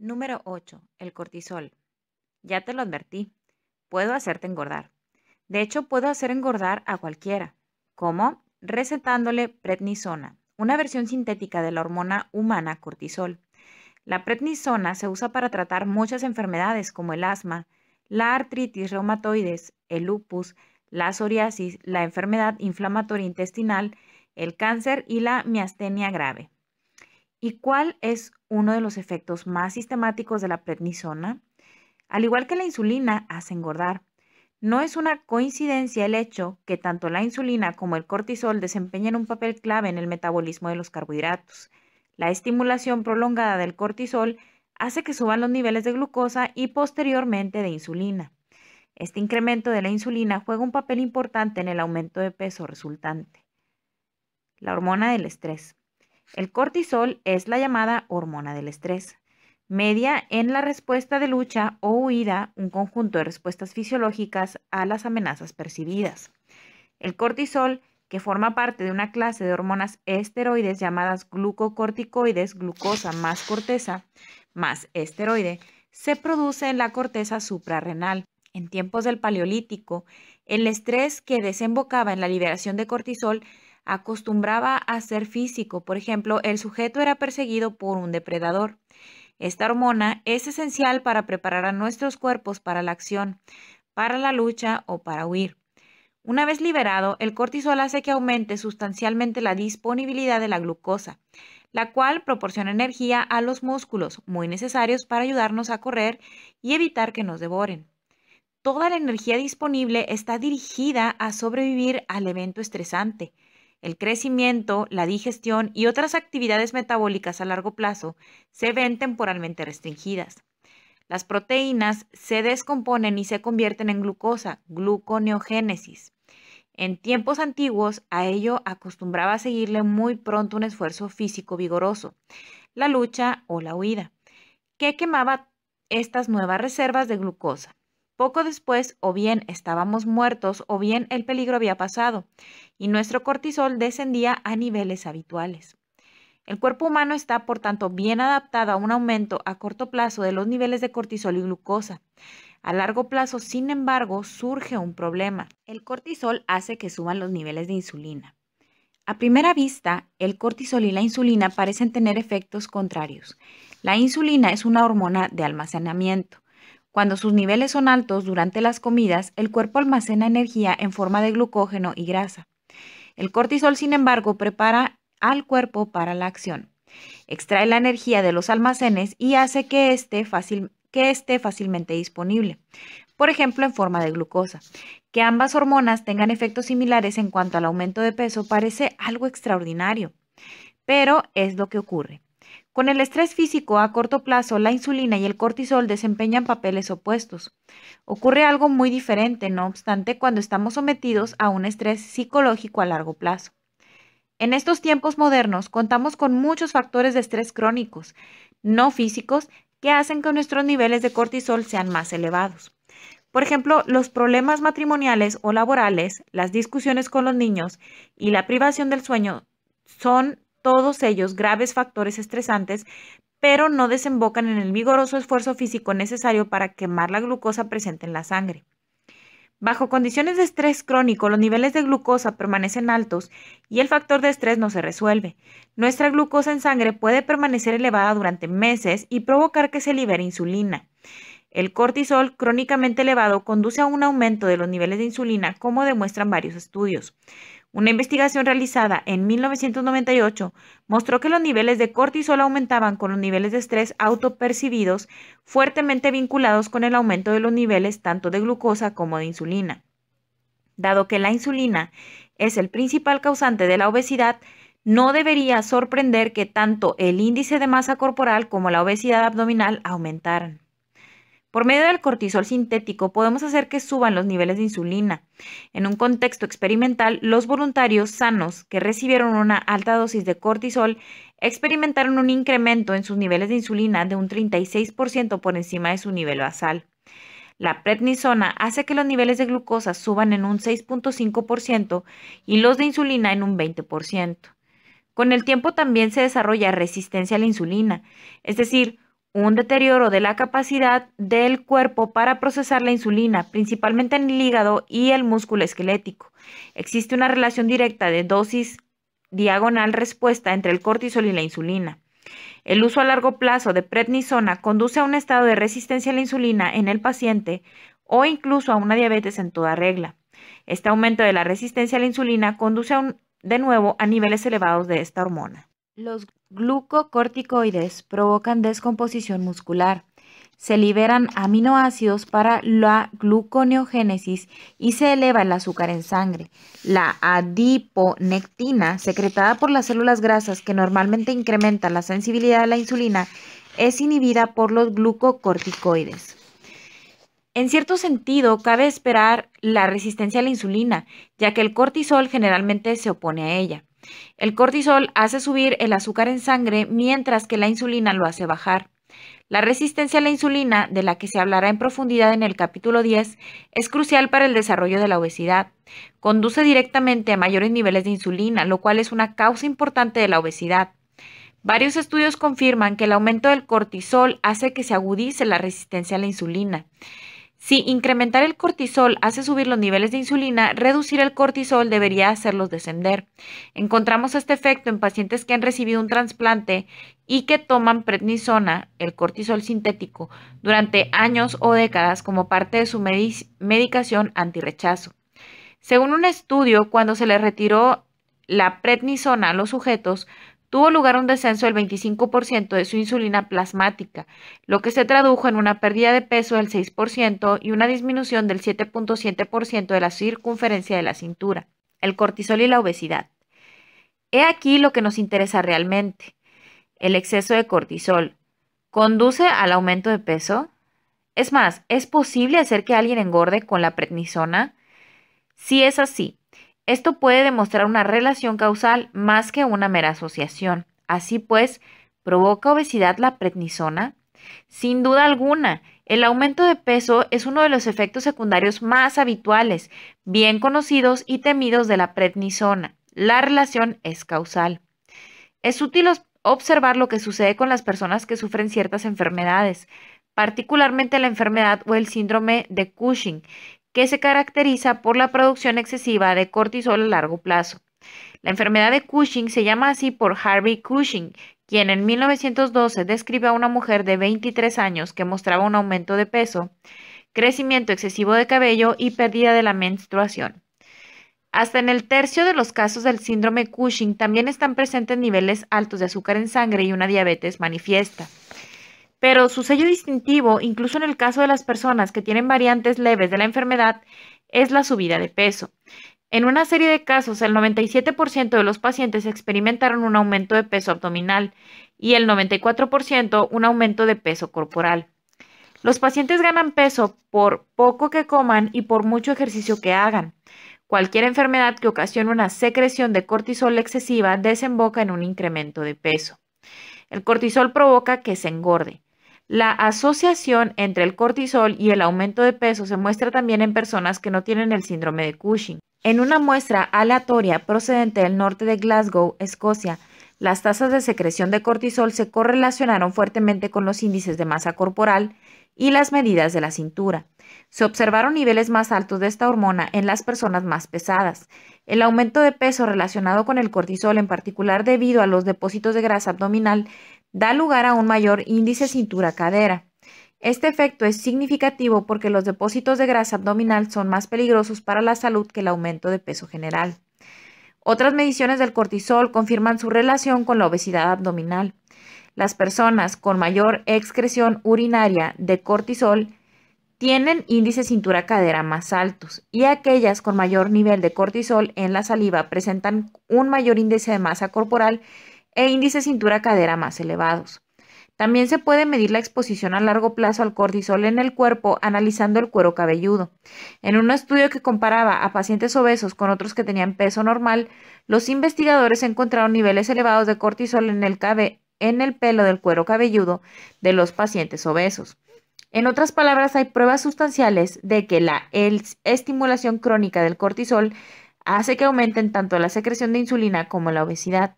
Número 8. El cortisol. Ya te lo advertí. Puedo hacerte engordar. De hecho, puedo hacer engordar a cualquiera. como Recetándole prednisona, una versión sintética de la hormona humana cortisol. La prednisona se usa para tratar muchas enfermedades como el asma, la artritis reumatoides, el lupus, la psoriasis, la enfermedad inflamatoria intestinal, el cáncer y la miastenia grave. ¿Y cuál es uno de los efectos más sistemáticos de la prednisona? Al igual que la insulina, hace engordar. No es una coincidencia el hecho que tanto la insulina como el cortisol desempeñen un papel clave en el metabolismo de los carbohidratos. La estimulación prolongada del cortisol hace que suban los niveles de glucosa y posteriormente de insulina. Este incremento de la insulina juega un papel importante en el aumento de peso resultante. La hormona del estrés. El cortisol es la llamada hormona del estrés. Media en la respuesta de lucha o huida un conjunto de respuestas fisiológicas a las amenazas percibidas. El cortisol, que forma parte de una clase de hormonas esteroides llamadas glucocorticoides, glucosa más corteza, más esteroide, se produce en la corteza suprarrenal. En tiempos del Paleolítico, el estrés que desembocaba en la liberación de cortisol acostumbraba a ser físico. Por ejemplo, el sujeto era perseguido por un depredador. Esta hormona es esencial para preparar a nuestros cuerpos para la acción, para la lucha o para huir. Una vez liberado, el cortisol hace que aumente sustancialmente la disponibilidad de la glucosa, la cual proporciona energía a los músculos, muy necesarios para ayudarnos a correr y evitar que nos devoren. Toda la energía disponible está dirigida a sobrevivir al evento estresante, el crecimiento, la digestión y otras actividades metabólicas a largo plazo se ven temporalmente restringidas. Las proteínas se descomponen y se convierten en glucosa, gluconeogénesis. En tiempos antiguos a ello acostumbraba seguirle muy pronto un esfuerzo físico vigoroso, la lucha o la huida, que quemaba estas nuevas reservas de glucosa. Poco después, o bien estábamos muertos o bien el peligro había pasado y nuestro cortisol descendía a niveles habituales. El cuerpo humano está, por tanto, bien adaptado a un aumento a corto plazo de los niveles de cortisol y glucosa. A largo plazo, sin embargo, surge un problema. El cortisol hace que suban los niveles de insulina. A primera vista, el cortisol y la insulina parecen tener efectos contrarios. La insulina es una hormona de almacenamiento cuando sus niveles son altos durante las comidas, el cuerpo almacena energía en forma de glucógeno y grasa. El cortisol, sin embargo, prepara al cuerpo para la acción. Extrae la energía de los almacenes y hace que esté, fácil, que esté fácilmente disponible, por ejemplo en forma de glucosa. Que ambas hormonas tengan efectos similares en cuanto al aumento de peso parece algo extraordinario, pero es lo que ocurre. Con el estrés físico a corto plazo, la insulina y el cortisol desempeñan papeles opuestos. Ocurre algo muy diferente, no obstante, cuando estamos sometidos a un estrés psicológico a largo plazo. En estos tiempos modernos contamos con muchos factores de estrés crónicos, no físicos, que hacen que nuestros niveles de cortisol sean más elevados. Por ejemplo, los problemas matrimoniales o laborales, las discusiones con los niños y la privación del sueño son todos ellos graves factores estresantes, pero no desembocan en el vigoroso esfuerzo físico necesario para quemar la glucosa presente en la sangre. Bajo condiciones de estrés crónico, los niveles de glucosa permanecen altos y el factor de estrés no se resuelve. Nuestra glucosa en sangre puede permanecer elevada durante meses y provocar que se libere insulina. El cortisol crónicamente elevado conduce a un aumento de los niveles de insulina, como demuestran varios estudios. Una investigación realizada en 1998 mostró que los niveles de cortisol aumentaban con los niveles de estrés autopercibidos, fuertemente vinculados con el aumento de los niveles tanto de glucosa como de insulina. Dado que la insulina es el principal causante de la obesidad, no debería sorprender que tanto el índice de masa corporal como la obesidad abdominal aumentaran. Por medio del cortisol sintético podemos hacer que suban los niveles de insulina. En un contexto experimental, los voluntarios sanos que recibieron una alta dosis de cortisol experimentaron un incremento en sus niveles de insulina de un 36% por encima de su nivel basal. La prednisona hace que los niveles de glucosa suban en un 6.5% y los de insulina en un 20%. Con el tiempo también se desarrolla resistencia a la insulina, es decir, un deterioro de la capacidad del cuerpo para procesar la insulina, principalmente en el hígado y el músculo esquelético. Existe una relación directa de dosis diagonal respuesta entre el cortisol y la insulina. El uso a largo plazo de prednisona conduce a un estado de resistencia a la insulina en el paciente o incluso a una diabetes en toda regla. Este aumento de la resistencia a la insulina conduce de nuevo a niveles elevados de esta hormona. Los glucocorticoides provocan descomposición muscular. Se liberan aminoácidos para la gluconeogénesis y se eleva el azúcar en sangre. La adiponectina, secretada por las células grasas que normalmente incrementa la sensibilidad a la insulina, es inhibida por los glucocorticoides. En cierto sentido, cabe esperar la resistencia a la insulina, ya que el cortisol generalmente se opone a ella. El cortisol hace subir el azúcar en sangre mientras que la insulina lo hace bajar. La resistencia a la insulina, de la que se hablará en profundidad en el capítulo 10, es crucial para el desarrollo de la obesidad. Conduce directamente a mayores niveles de insulina, lo cual es una causa importante de la obesidad. Varios estudios confirman que el aumento del cortisol hace que se agudice la resistencia a la insulina. Si incrementar el cortisol hace subir los niveles de insulina, reducir el cortisol debería hacerlos descender. Encontramos este efecto en pacientes que han recibido un trasplante y que toman prednisona, el cortisol sintético, durante años o décadas como parte de su medicación antirrechazo. Según un estudio, cuando se le retiró la prednisona a los sujetos, tuvo lugar un descenso del 25% de su insulina plasmática, lo que se tradujo en una pérdida de peso del 6% y una disminución del 7.7% de la circunferencia de la cintura, el cortisol y la obesidad. He aquí lo que nos interesa realmente. El exceso de cortisol conduce al aumento de peso. Es más, ¿es posible hacer que alguien engorde con la prednisona? Si es así, esto puede demostrar una relación causal más que una mera asociación. Así pues, ¿provoca obesidad la prednisona? Sin duda alguna, el aumento de peso es uno de los efectos secundarios más habituales, bien conocidos y temidos de la prednisona. La relación es causal. Es útil observar lo que sucede con las personas que sufren ciertas enfermedades, particularmente la enfermedad o el síndrome de Cushing, que se caracteriza por la producción excesiva de cortisol a largo plazo. La enfermedad de Cushing se llama así por Harvey Cushing, quien en 1912 describe a una mujer de 23 años que mostraba un aumento de peso, crecimiento excesivo de cabello y pérdida de la menstruación. Hasta en el tercio de los casos del síndrome Cushing también están presentes niveles altos de azúcar en sangre y una diabetes manifiesta pero su sello distintivo, incluso en el caso de las personas que tienen variantes leves de la enfermedad, es la subida de peso. En una serie de casos, el 97% de los pacientes experimentaron un aumento de peso abdominal y el 94% un aumento de peso corporal. Los pacientes ganan peso por poco que coman y por mucho ejercicio que hagan. Cualquier enfermedad que ocasione una secreción de cortisol excesiva desemboca en un incremento de peso. El cortisol provoca que se engorde. La asociación entre el cortisol y el aumento de peso se muestra también en personas que no tienen el síndrome de Cushing. En una muestra aleatoria procedente del norte de Glasgow, Escocia, las tasas de secreción de cortisol se correlacionaron fuertemente con los índices de masa corporal y las medidas de la cintura. Se observaron niveles más altos de esta hormona en las personas más pesadas. El aumento de peso relacionado con el cortisol, en particular debido a los depósitos de grasa abdominal, da lugar a un mayor índice cintura-cadera. Este efecto es significativo porque los depósitos de grasa abdominal son más peligrosos para la salud que el aumento de peso general. Otras mediciones del cortisol confirman su relación con la obesidad abdominal. Las personas con mayor excreción urinaria de cortisol tienen índices cintura-cadera más altos y aquellas con mayor nivel de cortisol en la saliva presentan un mayor índice de masa corporal e índice cintura-cadera más elevados. También se puede medir la exposición a largo plazo al cortisol en el cuerpo analizando el cuero cabelludo. En un estudio que comparaba a pacientes obesos con otros que tenían peso normal, los investigadores encontraron niveles elevados de cortisol en el, en el pelo del cuero cabelludo de los pacientes obesos. En otras palabras, hay pruebas sustanciales de que la estimulación crónica del cortisol hace que aumenten tanto la secreción de insulina como la obesidad.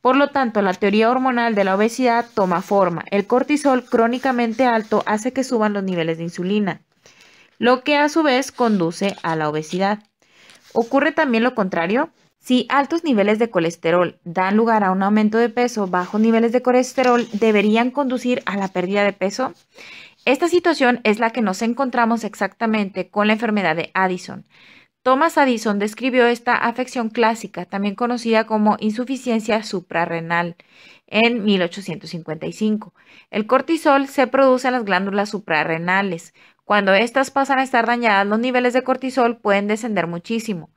Por lo tanto, la teoría hormonal de la obesidad toma forma. El cortisol crónicamente alto hace que suban los niveles de insulina, lo que a su vez conduce a la obesidad. ¿Ocurre también lo contrario? Si altos niveles de colesterol dan lugar a un aumento de peso, bajos niveles de colesterol deberían conducir a la pérdida de peso. Esta situación es la que nos encontramos exactamente con la enfermedad de Addison. Thomas Addison describió esta afección clásica, también conocida como insuficiencia suprarrenal, en 1855. El cortisol se produce en las glándulas suprarrenales. Cuando éstas pasan a estar dañadas, los niveles de cortisol pueden descender muchísimo.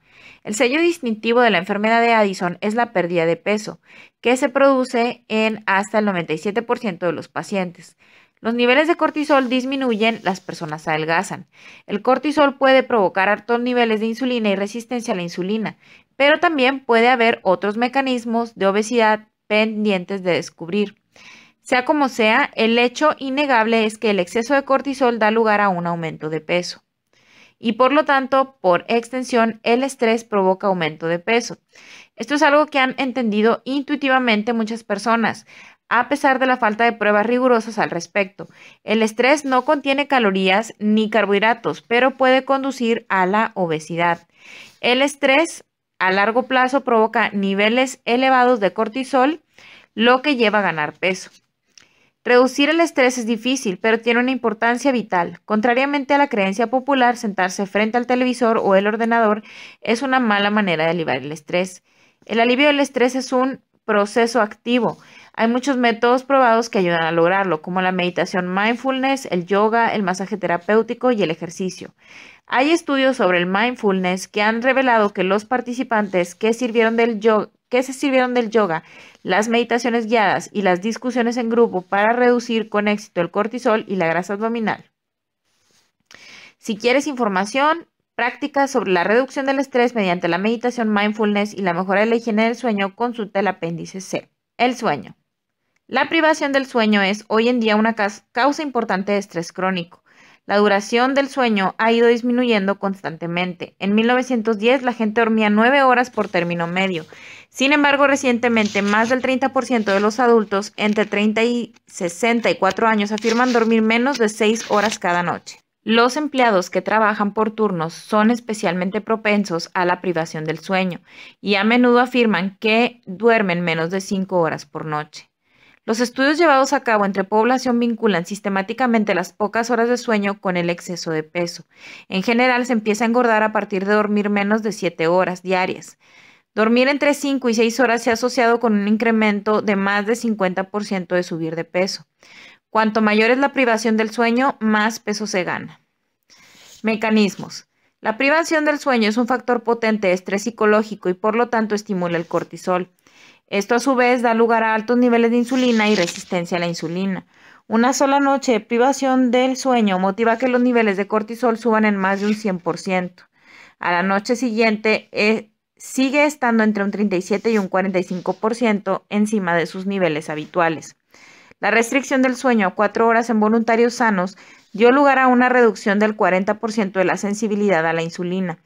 El sello distintivo de la enfermedad de Addison es la pérdida de peso, que se produce en hasta el 97% de los pacientes. Los niveles de cortisol disminuyen, las personas adelgazan. El cortisol puede provocar altos niveles de insulina y resistencia a la insulina, pero también puede haber otros mecanismos de obesidad pendientes de descubrir. Sea como sea, el hecho innegable es que el exceso de cortisol da lugar a un aumento de peso. Y por lo tanto, por extensión, el estrés provoca aumento de peso. Esto es algo que han entendido intuitivamente muchas personas a pesar de la falta de pruebas rigurosas al respecto. El estrés no contiene calorías ni carbohidratos, pero puede conducir a la obesidad. El estrés a largo plazo provoca niveles elevados de cortisol, lo que lleva a ganar peso. Reducir el estrés es difícil, pero tiene una importancia vital. Contrariamente a la creencia popular, sentarse frente al televisor o el ordenador es una mala manera de aliviar el estrés. El alivio del estrés es un proceso activo hay muchos métodos probados que ayudan a lograrlo, como la meditación mindfulness, el yoga, el masaje terapéutico y el ejercicio. Hay estudios sobre el mindfulness que han revelado que los participantes que, sirvieron del que se sirvieron del yoga, las meditaciones guiadas y las discusiones en grupo para reducir con éxito el cortisol y la grasa abdominal. Si quieres información, práctica sobre la reducción del estrés mediante la meditación mindfulness y la mejora de la higiene del sueño, consulta el apéndice C, el sueño. La privación del sueño es hoy en día una causa importante de estrés crónico. La duración del sueño ha ido disminuyendo constantemente. En 1910 la gente dormía 9 horas por término medio. Sin embargo, recientemente más del 30% de los adultos entre 30 y 64 años afirman dormir menos de 6 horas cada noche. Los empleados que trabajan por turnos son especialmente propensos a la privación del sueño y a menudo afirman que duermen menos de 5 horas por noche. Los estudios llevados a cabo entre población vinculan sistemáticamente las pocas horas de sueño con el exceso de peso. En general, se empieza a engordar a partir de dormir menos de 7 horas diarias. Dormir entre 5 y 6 horas se ha asociado con un incremento de más de 50% de subir de peso. Cuanto mayor es la privación del sueño, más peso se gana. Mecanismos. La privación del sueño es un factor potente de estrés psicológico y por lo tanto estimula el cortisol. Esto a su vez da lugar a altos niveles de insulina y resistencia a la insulina. Una sola noche de privación del sueño motiva que los niveles de cortisol suban en más de un 100%. A la noche siguiente eh, sigue estando entre un 37 y un 45% encima de sus niveles habituales. La restricción del sueño a cuatro horas en voluntarios sanos dio lugar a una reducción del 40% de la sensibilidad a la insulina,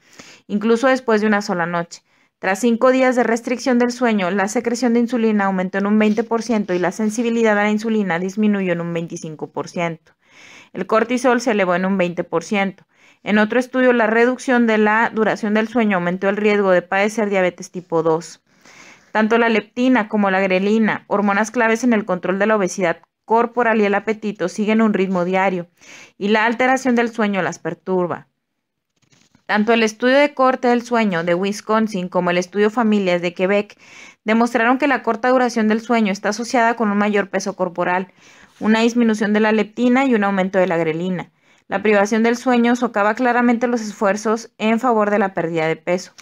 incluso después de una sola noche. Tras cinco días de restricción del sueño, la secreción de insulina aumentó en un 20% y la sensibilidad a la insulina disminuyó en un 25%. El cortisol se elevó en un 20%. En otro estudio, la reducción de la duración del sueño aumentó el riesgo de padecer diabetes tipo 2. Tanto la leptina como la grelina, hormonas claves en el control de la obesidad corporal y el apetito, siguen un ritmo diario y la alteración del sueño las perturba. Tanto el estudio de corte del sueño de Wisconsin como el estudio familias de Quebec demostraron que la corta duración del sueño está asociada con un mayor peso corporal, una disminución de la leptina y un aumento de la grelina. La privación del sueño socava claramente los esfuerzos en favor de la pérdida de peso.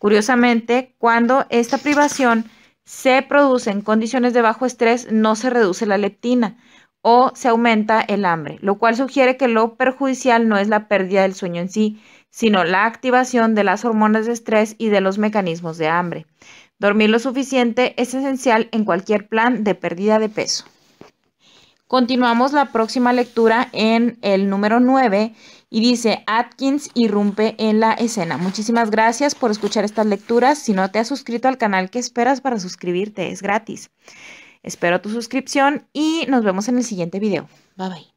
Curiosamente, cuando esta privación se produce en condiciones de bajo estrés, no se reduce la leptina o se aumenta el hambre, lo cual sugiere que lo perjudicial no es la pérdida del sueño en sí, sino la activación de las hormonas de estrés y de los mecanismos de hambre. Dormir lo suficiente es esencial en cualquier plan de pérdida de peso. Continuamos la próxima lectura en el número 9 y dice Atkins irrumpe en la escena. Muchísimas gracias por escuchar estas lecturas. Si no te has suscrito al canal, ¿qué esperas para suscribirte? Es gratis. Espero tu suscripción y nos vemos en el siguiente video. Bye bye.